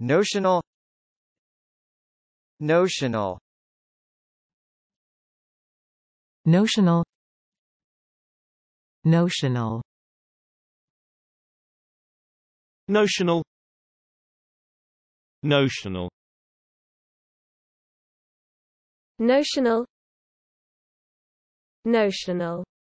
notional notional notional notional notional notional notional notional